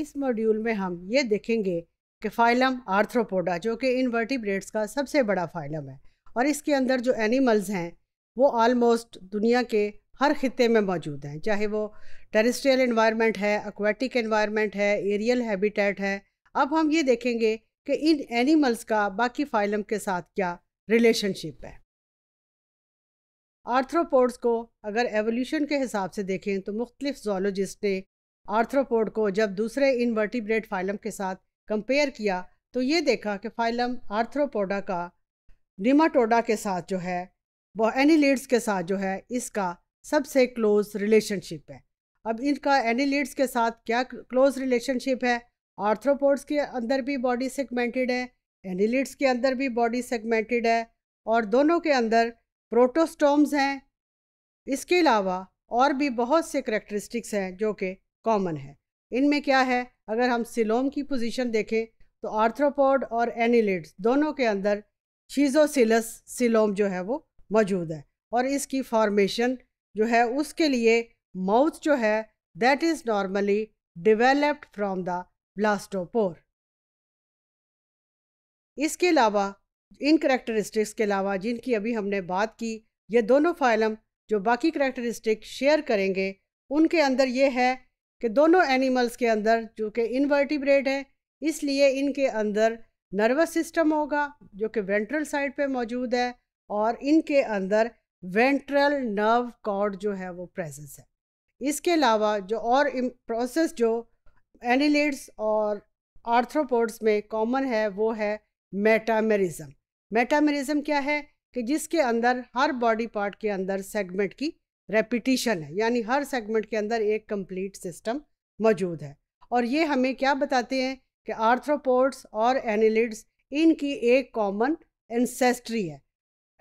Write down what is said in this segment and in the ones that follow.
इस मॉड्यूल में हम ये देखेंगे कि फाइलम आर्थ्रोपोडा जो कि इनवर्टिब्रेट्स का सबसे बड़ा फाइलम है और इसके अंदर जो एनिमल्स हैं वो आलमोस्ट दुनिया के हर खत्े में मौजूद हैं चाहे वो टेरिस्ट्रियल इन्वायरमेंट है एक्वाटिक इन्वायरमेंट है एरियल हैबिटेट है अब हम ये देखेंगे कि इन एनिमल्स का बाकी फाइलम के साथ क्या रिलेशनशिप है आर्थ्रोपोड्स को अगर एवोल्यूशन के हिसाब से देखें तो मुख्तलिफ जोलॉजिस्ट ने आर्थ्रोपोड को जब दूसरे इनवर्टिब्रेट फाइलम के साथ कंपेयर किया तो ये देखा कि फाइलम आर्थ्रोपोडा का निमाटोडा के साथ जो है वो एनीलिड्स के साथ जो है इसका सबसे क्लोज रिलेशनशिप है अब इनका एनीलिड्स के साथ क्या क्लोज रिलेशनशिप है आर्थ्रोपोड्स के अंदर भी बॉडी सेगमेंटेड है एनीलिड्स के अंदर भी बॉडी सेगमेंटेड है और दोनों के अंदर प्रोटोस्टोम्स हैं इसके अलावा और भी बहुत से करेक्टरिस्टिक्स हैं जो कि कॉमन है इनमें क्या है अगर हम सिलोम की पोजीशन देखें तो आर्थ्रोपोड और एनिलिड्स दोनों के अंदर शीजोसिलस सिलोम जो है वो मौजूद है और इसकी फॉर्मेशन जो है उसके लिए माउथ जो है that is normally developed from the blastopore इसके अलावा इन करेक्टरिस्टिक्स के अलावा जिनकी अभी हमने बात की ये दोनों फाइलम जो बाकी करेक्टरिस्टिक शेयर करेंगे उनके अंदर ये है कि दोनों एनिमल्स के अंदर जो कि इनवर्टिब्रेट है इसलिए इनके अंदर नर्वस सिस्टम होगा जो कि वेंट्रल साइड पे मौजूद है और इनके अंदर वेंट्रल नर्व कॉर्ड जो है वो प्रेजेंस है इसके अलावा जो और प्रोसेस जो एनिलिड्स और आर्थ्रोपोड्स में कॉमन है वो है मेटामेरिज्म मेटामेरिज्म क्या है कि जिसके अंदर हर बॉडी पार्ट के अंदर सेगमेंट की रेपिटिशन है यानी हर सेगमेंट के अंदर एक कंप्लीट सिस्टम मौजूद है और ये हमें क्या बताते हैं कि आर्थ्रोपोड्स और एनिलिड्स इनकी एक कॉमन इंसेस्ट्री है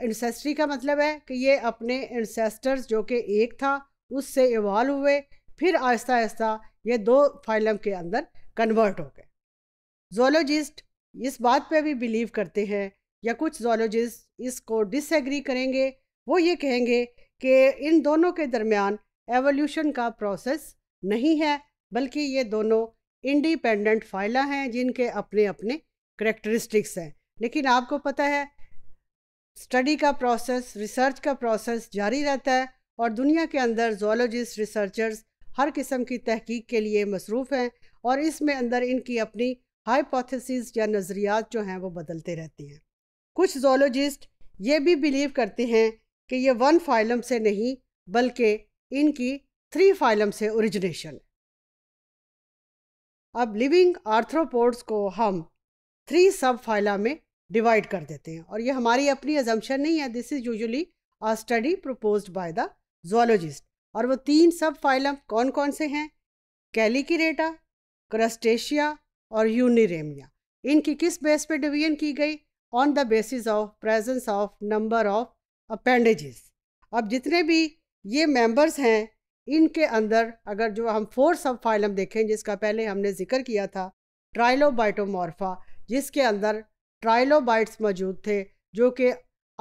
इंसेस्ट्री का मतलब है कि ये अपने इंसेस्टर्स जो कि एक था उससे इवॉल्व हुए फिर आहिस्ता आहिस्ता ये दो फाइलम के अंदर कन्वर्ट हो गए जोलॉजिस्ट इस बात पे भी बिलीव करते हैं या कुछ जोलॉजिस्ट इसको डिसएग्री करेंगे वो ये कहेंगे कि इन दोनों के दरमियान एवोल्यूशन का प्रोसेस नहीं है बल्कि ये दोनों इंडिपेंडेंट फाइला हैं जिनके अपने अपने करेक्टरिस्टिक्स हैं लेकिन आपको पता है स्टडी का प्रोसेस रिसर्च का प्रोसेस जारी रहता है और दुनिया के अंदर जोलॉजिस्ट रिसर्चर्स हर किस्म की तहकीक के लिए मसरूफ़ हैं और इसमें अंदर इनकी अपनी हाइपोथेसिस या नज़रियात जो हैं वो बदलते रहती हैं कुछ जोलॉजिस्ट ये भी बिलीव करते हैं कि ये वन फाइलम से नहीं बल्कि इनकी थ्री फाइलम से ओरिजिनेशन अब लिविंग आर्थ्रोपोड्स को हम थ्री सब फाइला में डिवाइड कर देते हैं और ये हमारी अपनी एजम्पन नहीं है this is usually a study propose by the zoologist और वो तीन सब फाइलम कौन कौन से हैं कैलिकिरेटा क्रस्टेशिया और यूनिरेमिया इनकी किस बेस पे डिवीजन की गई on the basis of presence of number of appendages अब जितने भी ये मेंबर्स हैं इनके अंदर अगर जो हम फोर सब फाइलम देखें जिसका पहले हमने जिक्र किया था ट्राइलोबाइटोमॉर्फा जिसके अंदर ट्राइलोबाइट्स मौजूद थे जो कि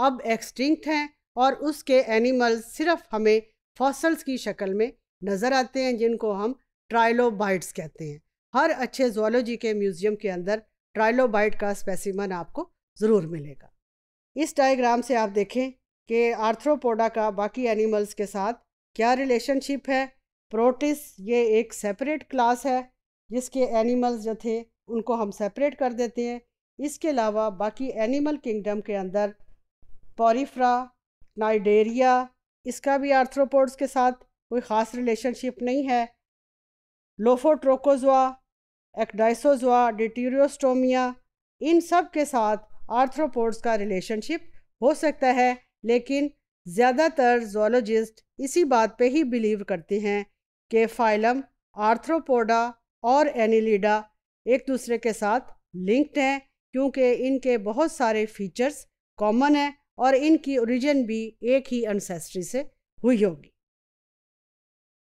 अब एक्सटिंक्ट हैं और उसके एनिमल्स सिर्फ हमें फॉसल्स की शक्ल में नज़र आते हैं जिनको हम ट्राइलोबाइट्स कहते हैं हर अच्छे जोलॉजी के म्यूज़ियम के अंदर ट्राइलोबाइट का स्पेसिमन आपको ज़रूर मिलेगा इस डायग्राम से आप देखें कि आर्थ्रोपोडा का बाकी एनिमल्स के साथ क्या रिलेशनशिप है प्रोटिस ये एक सेपरेट क्लास है जिसके एनिमल्स जो थे उनको हम सेपरेट कर देते हैं इसके अलावा बाकी एनिमल किंगडम के अंदर पॉरीफ्रा नाइडेरिया इसका भी आर्थ्रोपोड्स के साथ कोई ख़ास रिलेशनशिप नहीं है लोफोट्रोकोजवा एक्डाइसोजवा डिटीरियोस्टोमिया इन सब के साथ आर्थ्रोपोड्स का रिलेशनशिप हो सकता है लेकिन ज़्यादातर जोलॉजिस्ट इसी बात पे ही बिलीव करते हैं कि फाइलम आर्थ्रोपोडा और एनिलीडा एक दूसरे के साथ लिंक्ड हैं क्योंकि इनके बहुत सारे फीचर्स कॉमन हैं और इनकी ओरिजिन भी एक ही अनसेस्ट्री से हुई होगी